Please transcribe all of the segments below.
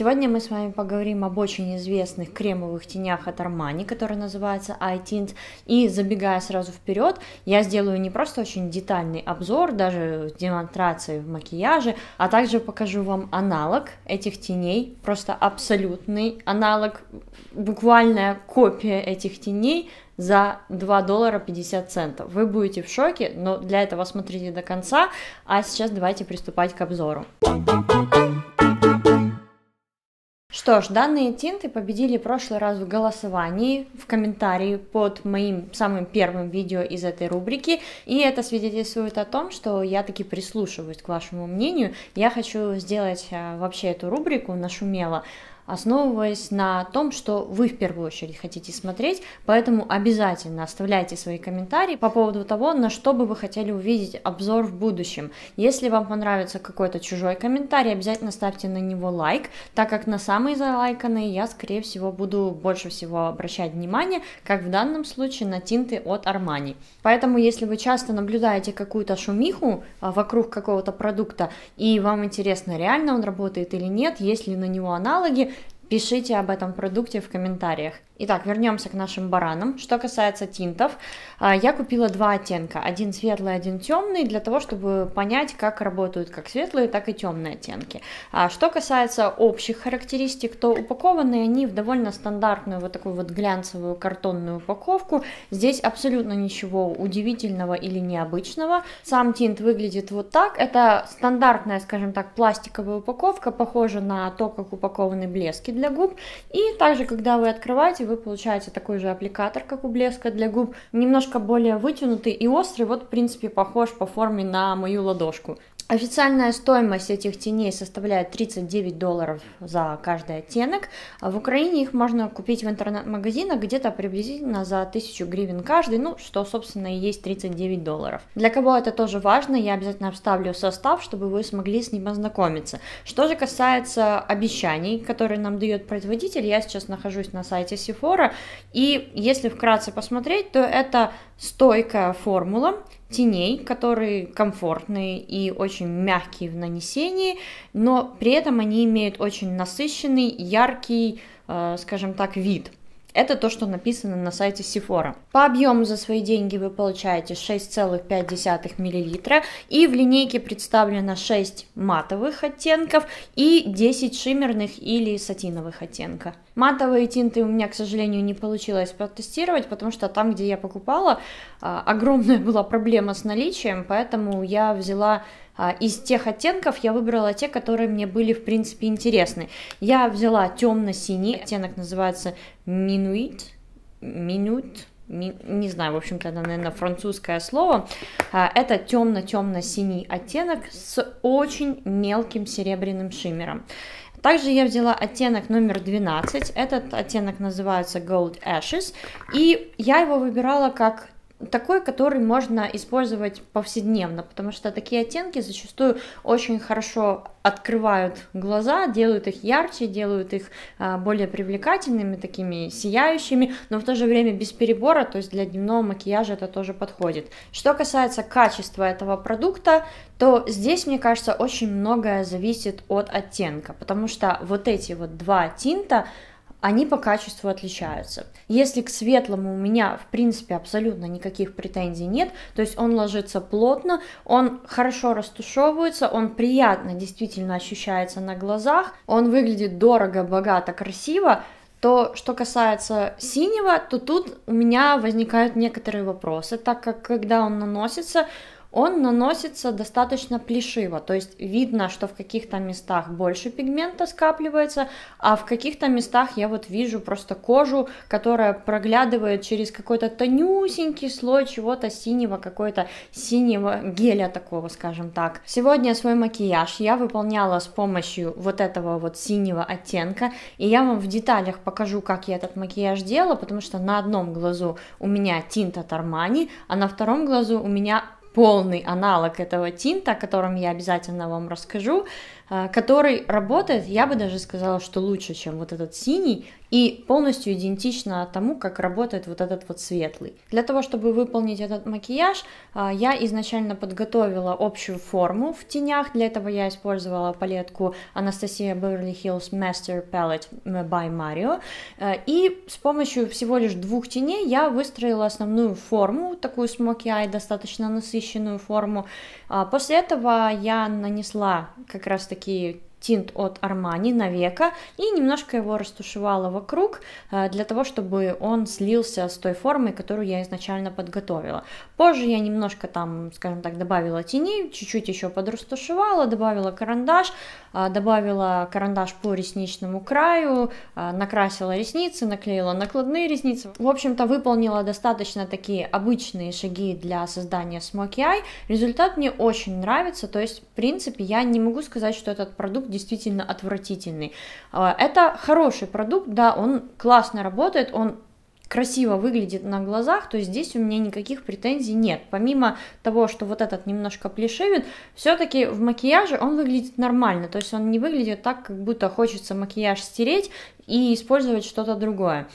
Сегодня мы с вами поговорим об очень известных кремовых тенях от Armani, называются Eye iTint. И забегая сразу вперед, я сделаю не просто очень детальный обзор, даже демонстрации в макияже, а также покажу вам аналог этих теней, просто абсолютный аналог, буквальная копия этих теней, за 2 доллара 50 центов. Вы будете в шоке, но для этого смотрите до конца. А сейчас давайте приступать к обзору. Что ж, данные тинты победили в прошлый раз в голосовании в комментарии под моим самым первым видео из этой рубрики, и это свидетельствует о том, что я таки прислушиваюсь к вашему мнению. Я хочу сделать а, вообще эту рубрику нашумело основываясь на том, что вы в первую очередь хотите смотреть, поэтому обязательно оставляйте свои комментарии по поводу того, на что бы вы хотели увидеть обзор в будущем. Если вам понравится какой-то чужой комментарий, обязательно ставьте на него лайк, так как на самые залайканные я, скорее всего, буду больше всего обращать внимание, как в данном случае на тинты от Armani. Поэтому, если вы часто наблюдаете какую-то шумиху а, вокруг какого-то продукта, и вам интересно, реально он работает или нет, есть ли на него аналоги, Пишите об этом продукте в комментариях. Итак, вернемся к нашим баранам. Что касается тинтов, а, я купила два оттенка. Один светлый, один темный, для того, чтобы понять, как работают как светлые, так и темные оттенки. А что касается общих характеристик, то упакованы они в довольно стандартную вот такую вот глянцевую картонную упаковку. Здесь абсолютно ничего удивительного или необычного. Сам тинт выглядит вот так. Это стандартная, скажем так, пластиковая упаковка, похожа на то, как упакованы блески для губ. И также, когда вы открываете, вы получаете такой же аппликатор, как у блеска для губ, немножко более вытянутый и острый, вот в принципе похож по форме на мою ладошку. Официальная стоимость этих теней составляет 39 долларов за каждый оттенок. А в Украине их можно купить в интернет-магазинах где-то приблизительно за 1000 гривен каждый, ну, что, собственно, и есть 39 долларов. Для кого это тоже важно, я обязательно вставлю состав, чтобы вы смогли с ним ознакомиться. Что же касается обещаний, которые нам дает производитель, я сейчас нахожусь на сайте Sephora, и если вкратце посмотреть, то это стойкая формула, теней, которые комфортные и очень мягкие в нанесении, но при этом они имеют очень насыщенный, яркий, э, скажем так, вид. Это то, что написано на сайте Sephora. По объему за свои деньги вы получаете 6,5 мл. И в линейке представлено 6 матовых оттенков и 10 шиммерных или сатиновых оттенка. Матовые тинты у меня, к сожалению, не получилось протестировать, потому что там, где я покупала, а, огромная была проблема с наличием, поэтому я взяла а, из тех оттенков я выбрала те, которые мне были, в принципе, интересны. Я взяла темно-синий, оттенок называется минуит, Minute, не знаю, в общем-то, это, наверное, французское слово. А, это темно-темно-синий оттенок с очень мелким серебряным шиммером. Также я взяла оттенок номер 12, этот оттенок называется Gold Ashes, и я его выбирала как такой, который можно использовать повседневно, потому что такие оттенки зачастую очень хорошо открывают глаза, делают их ярче, делают их а, более привлекательными, такими сияющими, но в то же время без перебора, то есть для дневного макияжа это тоже подходит. Что касается качества этого продукта, то здесь, мне кажется, очень многое зависит от оттенка, потому что вот эти вот два тинта, они по качеству отличаются. Если к светлому у меня, в принципе, абсолютно никаких претензий нет, то есть он ложится плотно, он хорошо растушевывается, он приятно действительно ощущается на глазах, он выглядит дорого, богато, красиво, то, что касается синего, то тут у меня возникают некоторые вопросы, так как когда он наносится, он наносится достаточно плешиво, то есть видно, что в каких-то местах больше пигмента скапливается, а в каких-то местах я вот вижу просто кожу, которая проглядывает через какой-то тонюсенький слой чего-то синего, какой-то синего геля такого, скажем так. Сегодня свой макияж я выполняла с помощью вот этого вот синего оттенка, и я вам в деталях покажу, как я этот макияж делала, потому что на одном глазу у меня тинта Тормани, а на втором глазу у меня полный аналог этого тинта, о котором я обязательно вам расскажу. Э, который работает, я бы даже сказала, что лучше, чем вот этот синий, и полностью идентично тому, как работает вот этот вот светлый. Для того, чтобы выполнить этот макияж, э, я изначально подготовила общую форму в тенях, для этого я использовала палетку Anastasia Beverly Hills Master Palette by Mario, э, и с помощью всего лишь двух теней я выстроила основную форму, такую смоки eye, достаточно насыщенную форму, а, после этого я нанесла как раз такие тинт от Armani на века и немножко его растушевала вокруг э, для того, чтобы он слился с той формой, которую я изначально подготовила. Позже я немножко там, скажем так, добавила теней, чуть-чуть еще подрастушевала, добавила карандаш, э, добавила карандаш по ресничному краю, э, накрасила ресницы, наклеила накладные ресницы. В общем-то, выполнила достаточно такие обычные шаги для создания Smoky Eye. Результат мне очень нравится, то есть, в принципе, я не могу сказать, что этот продукт действительно отвратительный. А, это хороший продукт, да, он классно работает, он красиво выглядит на глазах, то есть здесь у меня никаких претензий нет. Помимо того, что вот этот немножко плешивен, все-таки в макияже он выглядит нормально, то есть он не выглядит так, как будто хочется макияж стереть и использовать что-то другое.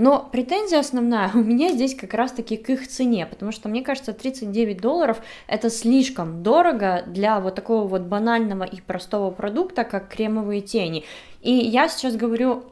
Но претензия основная у меня здесь как раз-таки к их цене, потому что мне кажется 39 долларов это слишком дорого для вот такого вот банального и простого продукта, как кремовые тени. И я сейчас говорю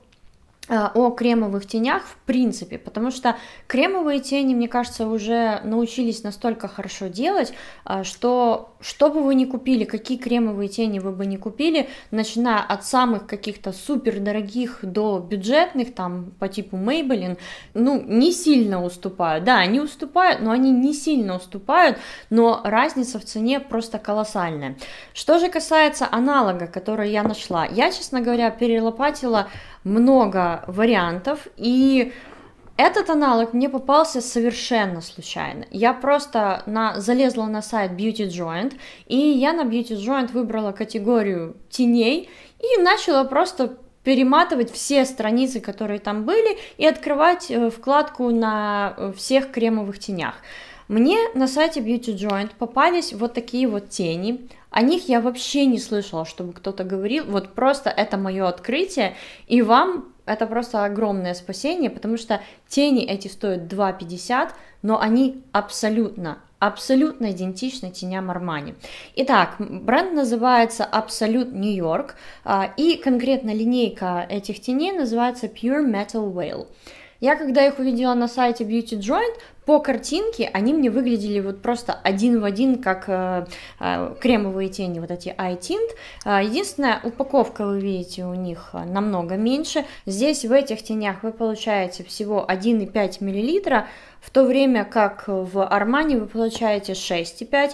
Э, о кремовых тенях в принципе, потому что кремовые тени, мне кажется, уже научились настолько хорошо делать, э, что что бы вы ни купили, какие кремовые тени вы бы ни купили, начиная от самых каких-то супер дорогих до бюджетных, там по типу Maybelline, ну не сильно уступают, да, они уступают, но они не сильно уступают, но разница в цене просто колоссальная. Что же касается аналога, который я нашла, я, честно говоря, перелопатила много вариантов, и этот аналог мне попался совершенно случайно. Я просто на, залезла на сайт Beauty Joint, и я на Beauty Joint выбрала категорию теней и начала просто перематывать все страницы, которые там были, и открывать э, вкладку на э, всех кремовых тенях. Мне на сайте Beauty Joint попались вот такие вот тени. О них я вообще не слышала, чтобы кто-то говорил. Вот просто это мое открытие, и вам это просто огромное спасение, потому что тени эти стоят 2,50, но они абсолютно абсолютно идентичны теням Армани. Итак, бренд называется Absolute New York, а, и конкретно линейка этих теней называется Pure Metal Whale. Я когда их увидела на сайте Beauty Joint, по картинке они мне выглядели вот просто один в один, как э, э кремовые тени, вот эти eye tint. Э, единственная упаковка, вы видите, у них э, намного меньше. Здесь в этих тенях вы получаете всего 1,5 мл, в то время как в Armani вы получаете 6,5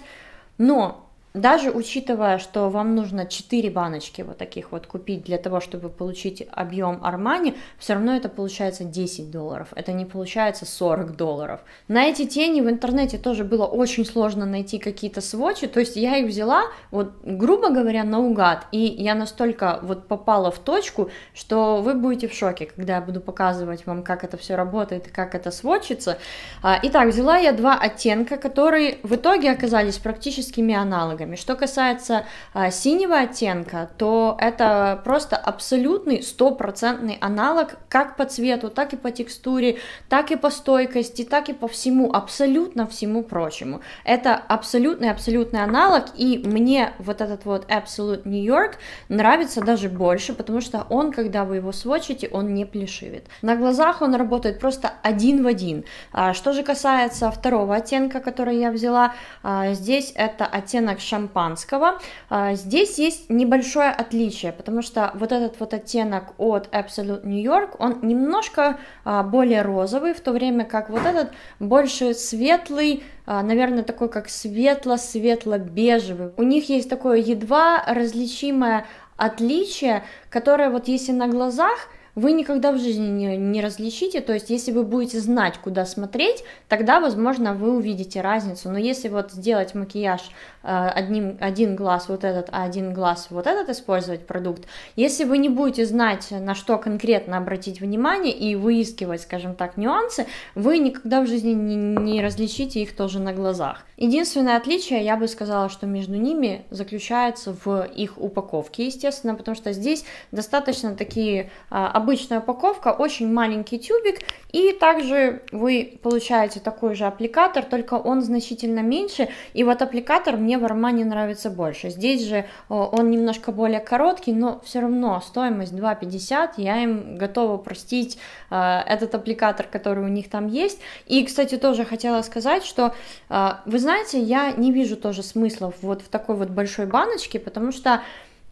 но даже учитывая, что вам нужно 4 баночки вот таких вот купить для того, чтобы получить объем Армани, все равно это получается 10 долларов, это не получается 40 долларов. На эти тени в интернете тоже было очень сложно найти какие-то сводчи, то есть я их взяла, вот, грубо говоря, наугад, и я настолько вот попала в точку, что вы будете в шоке, когда я буду показывать вам, как это все работает как это сводчится. А, итак, взяла я два оттенка, которые в итоге оказались практическими аналогами дорогами. Что касается а, синего оттенка, то это просто абсолютный стопроцентный аналог как по цвету, так и по текстуре, так и по стойкости, так и по всему, абсолютно всему прочему. Это абсолютный-абсолютный аналог, и мне вот этот вот Absolute New York нравится даже больше, потому что он, когда вы его сводчите, он не плешивит. На глазах он работает просто один в один. А, что же касается второго оттенка, который я взяла, а, здесь это оттенок шампанского. А, здесь есть небольшое отличие, потому что вот этот вот оттенок от Absolute New York, он немножко а, более розовый, в то время как вот этот больше светлый, а, наверное, такой как светло-светло-бежевый. У них есть такое едва различимое отличие, которое вот если на глазах, вы никогда в жизни не, не различите, то есть если вы будете знать, куда смотреть, тогда, возможно, вы увидите разницу, но если вот сделать макияж э, одним, один глаз вот этот, а один глаз вот этот использовать продукт, если вы не будете знать, на что конкретно обратить внимание и выискивать, скажем так, нюансы, вы никогда в жизни не, не различите их тоже на глазах. Единственное отличие, я бы сказала, что между ними заключается в их упаковке, естественно, потому что здесь достаточно такие а, обычная упаковка, очень маленький тюбик, и также вы получаете такой же аппликатор, только он значительно меньше, и вот аппликатор мне в Армане нравится больше. Здесь же э, он немножко более короткий, но все равно стоимость 2,50, я им готова простить э, этот аппликатор, который у них там есть. И, кстати, тоже хотела сказать, что, э, вы знаете, я не вижу тоже смыслов вот в такой вот большой баночке, потому что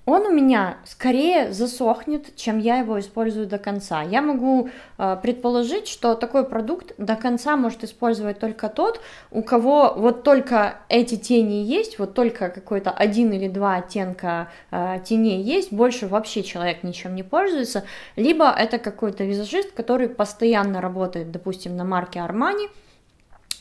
он у меня скорее засохнет, чем я его использую до конца. Я могу э, предположить, что такой продукт до конца может использовать только тот, у кого вот только эти тени есть, вот только какой-то один или два оттенка э, теней есть, больше вообще человек ничем не пользуется, либо это какой-то визажист, который постоянно работает, допустим, на марке Armani,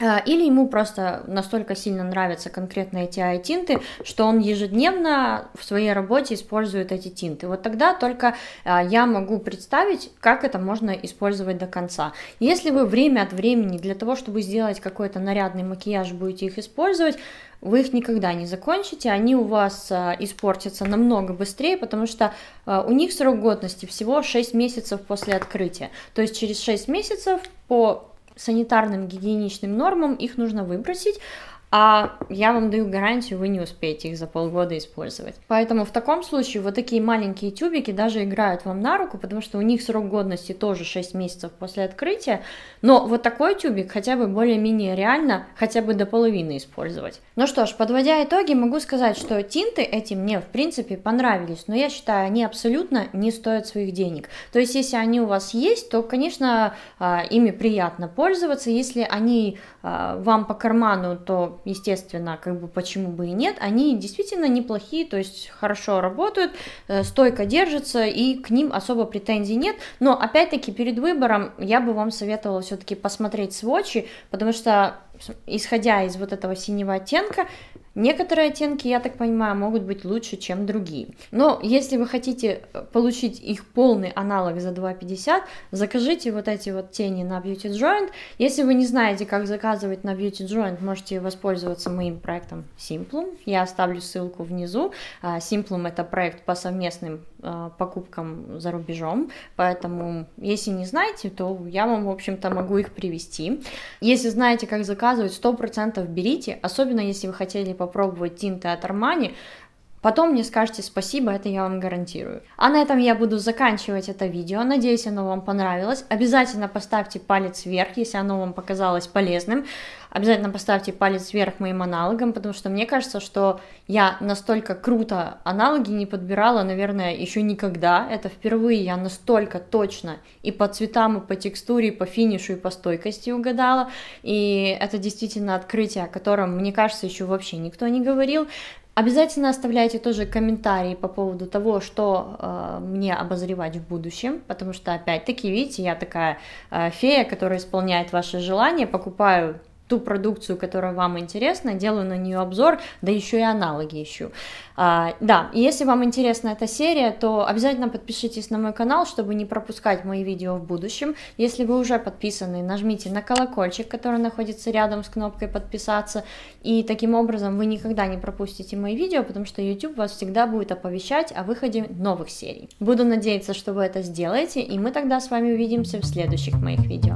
а, или ему просто настолько сильно нравятся конкретно эти ай-тинты, что он ежедневно в своей работе использует эти тинты. Вот тогда только а, я могу представить, как это можно использовать до конца. Если вы время от времени для того, чтобы сделать какой-то нарядный макияж, будете их использовать, вы их никогда не закончите, они у вас а, испортятся намного быстрее, потому что у них срок годности всего 6 месяцев после открытия. То есть через 6 месяцев по санитарным гигиеничным нормам, их нужно выбросить, а я вам даю гарантию, вы не успеете их за полгода использовать. Поэтому в таком случае вот такие маленькие тюбики даже играют вам на руку, потому что у них срок годности тоже 6 месяцев после открытия, но вот такой тюбик хотя бы более-менее реально хотя бы до половины использовать. Ну что ж, подводя итоги, могу сказать, что тинты эти мне в принципе понравились, но я считаю, они абсолютно не стоят своих денег. То есть, если они у вас есть, то, конечно, а, ими приятно пользоваться. Если они а, вам по карману, то естественно, как бы почему бы и нет, они действительно неплохие, то есть хорошо работают, э, стойко держатся, и к ним особо претензий нет. Но опять-таки перед выбором я бы вам советовала все-таки посмотреть сводчи, потому что исходя из вот этого синего оттенка, Некоторые оттенки, я так понимаю, могут быть лучше, чем другие. Но если вы хотите э, получить их полный аналог за 2,50, закажите вот эти вот тени на Beauty Joint. Если вы не знаете, как заказывать на Beauty Joint, можете воспользоваться моим проектом Simplum. Я оставлю ссылку внизу. А, Simplum это проект по совместным э, покупкам за рубежом, поэтому если не знаете, то я вам, в общем-то, могу их привести. Если знаете, как заказывать, 100% берите, особенно если вы хотели попробовать тинты от Армани Потом мне скажете спасибо, это я вам гарантирую. А на этом я буду заканчивать это видео. Надеюсь, оно вам понравилось. Обязательно поставьте палец вверх, если оно вам показалось полезным. Обязательно поставьте палец вверх моим аналогам, потому что мне кажется, что я настолько круто аналоги не подбирала, наверное, еще никогда. Это впервые я настолько точно и по цветам, и по текстуре, и по финишу, и по стойкости угадала. И это действительно открытие, о котором, мне кажется, еще вообще никто не говорил. Обязательно оставляйте тоже комментарии по поводу того, что э, мне обозревать в будущем, потому что, опять-таки, видите, я такая э, фея, которая исполняет ваши желания, покупаю ту продукцию, которая вам интересна, делаю на нее обзор, да еще и аналоги ищу. А, да, и если вам интересна эта серия, то обязательно подпишитесь на мой канал, чтобы не пропускать мои видео в будущем. Если вы уже подписаны, нажмите на колокольчик, который находится рядом с кнопкой подписаться, и таким образом вы никогда не пропустите мои видео, потому что YouTube вас всегда будет оповещать о выходе новых серий. Буду надеяться, что вы это сделаете, и мы тогда с вами увидимся в следующих моих видео.